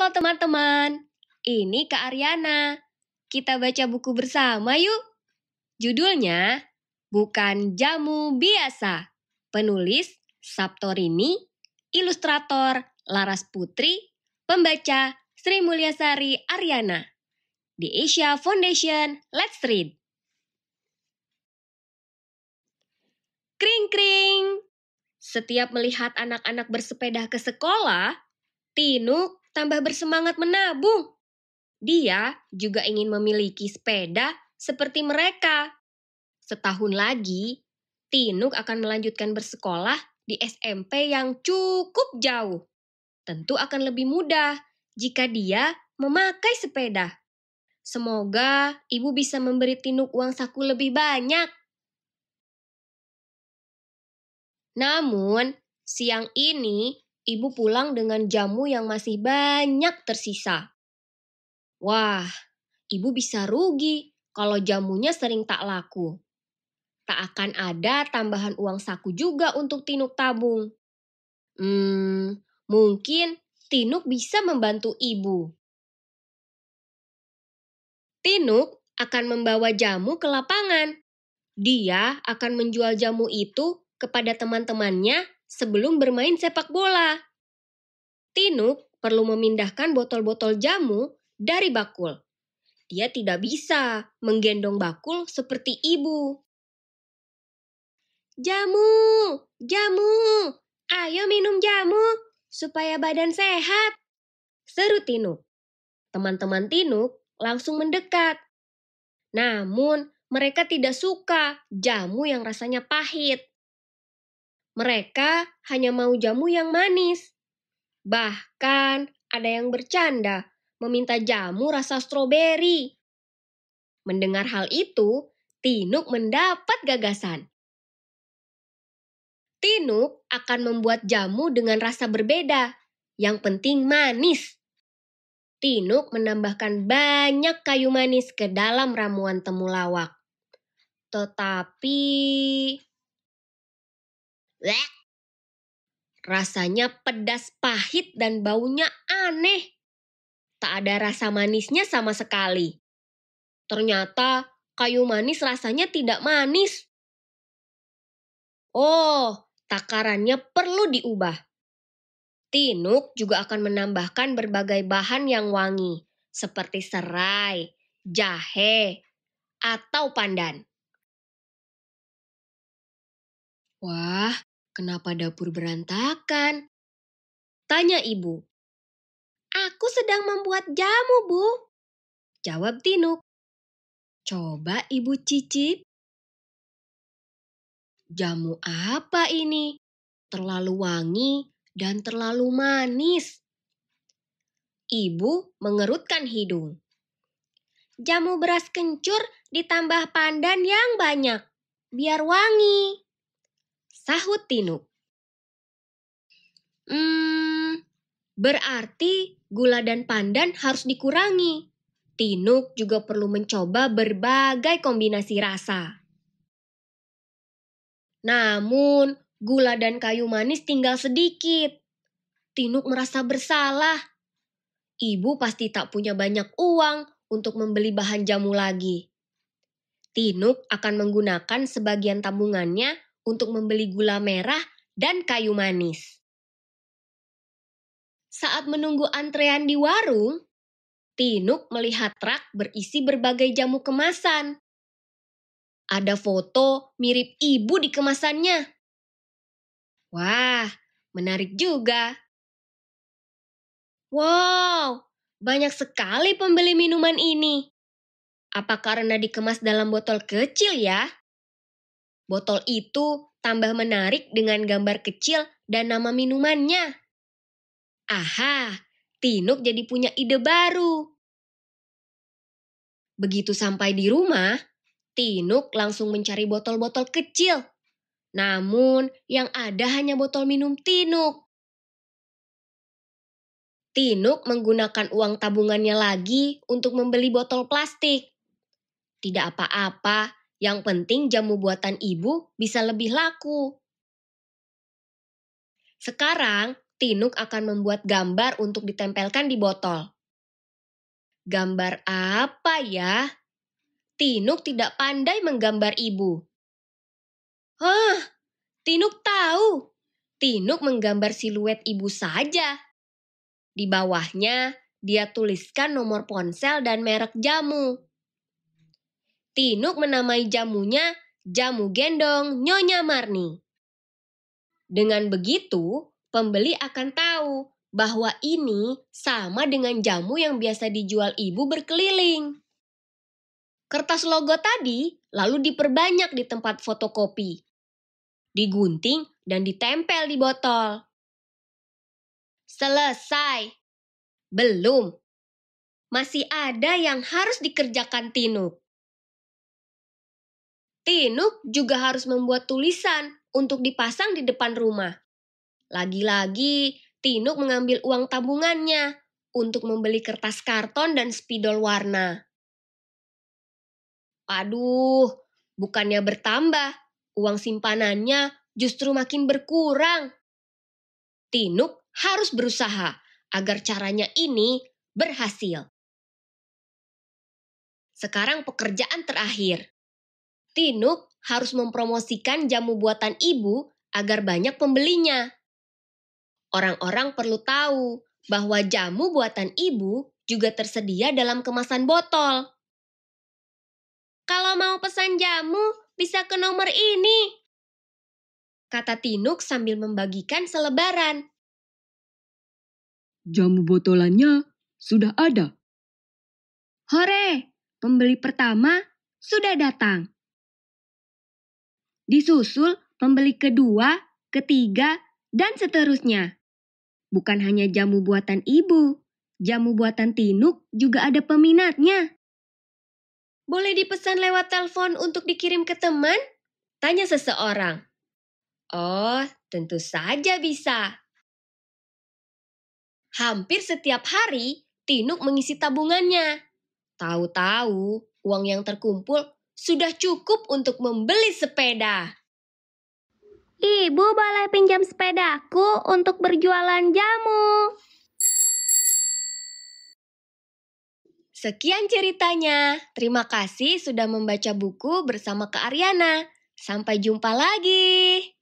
Halo teman-teman, ini Kak Ariana. Kita baca buku bersama yuk. Judulnya Bukan Jamu Biasa. Penulis Saptorini, ilustrator Laras Putri, pembaca Sri Mulyasari Ariana. Di Asia Foundation, let's read. Kring kring. Setiap melihat anak-anak bersepeda ke sekolah, Tinuk tambah bersemangat menabung. Dia juga ingin memiliki sepeda seperti mereka. Setahun lagi, Tinuk akan melanjutkan bersekolah di SMP yang cukup jauh. Tentu akan lebih mudah jika dia memakai sepeda. Semoga ibu bisa memberi Tinuk uang saku lebih banyak. Namun, siang ini ibu pulang dengan jamu yang masih banyak tersisa. Wah, ibu bisa rugi kalau jamunya sering tak laku. Tak akan ada tambahan uang saku juga untuk Tinuk tabung. Hmm, mungkin Tinuk bisa membantu ibu. Tinuk akan membawa jamu ke lapangan. Dia akan menjual jamu itu kepada teman-temannya sebelum bermain sepak bola. Tinuk perlu memindahkan botol-botol jamu dari bakul. Dia tidak bisa menggendong bakul seperti ibu. Jamu, jamu, ayo minum jamu supaya badan sehat. Seru Tinuk. Teman-teman Tinuk langsung mendekat. Namun, mereka tidak suka jamu yang rasanya pahit. Mereka hanya mau jamu yang manis. Bahkan ada yang bercanda meminta jamu rasa stroberi. Mendengar hal itu, Tinuk mendapat gagasan. Tinuk akan membuat jamu dengan rasa berbeda, yang penting manis. Tinuk menambahkan banyak kayu manis ke dalam ramuan temulawak. Tetapi Wah, Rasanya pedas pahit dan baunya aneh. Tak ada rasa manisnya sama sekali. Ternyata kayu manis rasanya tidak manis. Oh, takarannya perlu diubah. Tinuk juga akan menambahkan berbagai bahan yang wangi, seperti serai, jahe, atau pandan. Wah, Kenapa dapur berantakan? Tanya ibu. Aku sedang membuat jamu, Bu. Jawab Tinuk. Coba ibu cicip. Jamu apa ini? Terlalu wangi dan terlalu manis. Ibu mengerutkan hidung. Jamu beras kencur ditambah pandan yang banyak, biar wangi. Sahut Tinu. Hmm, berarti gula dan pandan harus dikurangi. Tinuk juga perlu mencoba berbagai kombinasi rasa. Namun, gula dan kayu manis tinggal sedikit. Tinuk merasa bersalah. Ibu pasti tak punya banyak uang untuk membeli bahan jamu lagi. Tinuk akan menggunakan sebagian tabungannya untuk membeli gula merah dan kayu manis. Saat menunggu antrean di warung, Tinuk melihat rak berisi berbagai jamu kemasan. Ada foto mirip ibu di kemasannya. Wah, menarik juga. Wow, banyak sekali pembeli minuman ini. Apa karena dikemas dalam botol kecil ya? Botol itu tambah menarik dengan gambar kecil dan nama minumannya. Aha, Tinuk jadi punya ide baru. Begitu sampai di rumah, Tinuk langsung mencari botol-botol kecil. Namun, yang ada hanya botol minum Tinuk. Tinuk menggunakan uang tabungannya lagi untuk membeli botol plastik. Tidak apa-apa, yang penting jamu buatan ibu bisa lebih laku. Sekarang, Tinuk akan membuat gambar untuk ditempelkan di botol. Gambar apa ya? Tinuk tidak pandai menggambar ibu. Hah, Tinuk tahu. Tinuk menggambar siluet ibu saja. Di bawahnya, dia tuliskan nomor ponsel dan merek jamu. Tinuk menamai jamunya jamu gendong Nyonya Marni. Dengan begitu, pembeli akan tahu bahwa ini sama dengan jamu yang biasa dijual ibu berkeliling. Kertas logo tadi lalu diperbanyak di tempat fotokopi, digunting dan ditempel di botol. Selesai. Belum. Masih ada yang harus dikerjakan Tinuk. Tinuk juga harus membuat tulisan untuk dipasang di depan rumah. Lagi-lagi, Tinuk mengambil uang tabungannya untuk membeli kertas karton dan spidol warna. Aduh, bukannya bertambah, uang simpanannya justru makin berkurang. Tinuk harus berusaha agar caranya ini berhasil. Sekarang pekerjaan terakhir. Tinuk harus mempromosikan jamu buatan ibu agar banyak pembelinya. Orang-orang perlu tahu bahwa jamu buatan ibu juga tersedia dalam kemasan botol. Kalau mau pesan jamu, bisa ke nomor ini. Kata Tinuk sambil membagikan selebaran. Jamu botolannya sudah ada. Hore, pembeli pertama sudah datang disusul pembeli kedua, ketiga, dan seterusnya. Bukan hanya jamu buatan ibu, jamu buatan Tinuk juga ada peminatnya. Boleh dipesan lewat telepon untuk dikirim ke teman? Tanya seseorang. Oh, tentu saja bisa. Hampir setiap hari, Tinuk mengisi tabungannya. Tahu-tahu, uang yang terkumpul sudah cukup untuk membeli sepeda. Ibu boleh pinjam sepedaku untuk berjualan jamu. Sekian ceritanya. Terima kasih sudah membaca buku bersama Kak Ariana. Sampai jumpa lagi.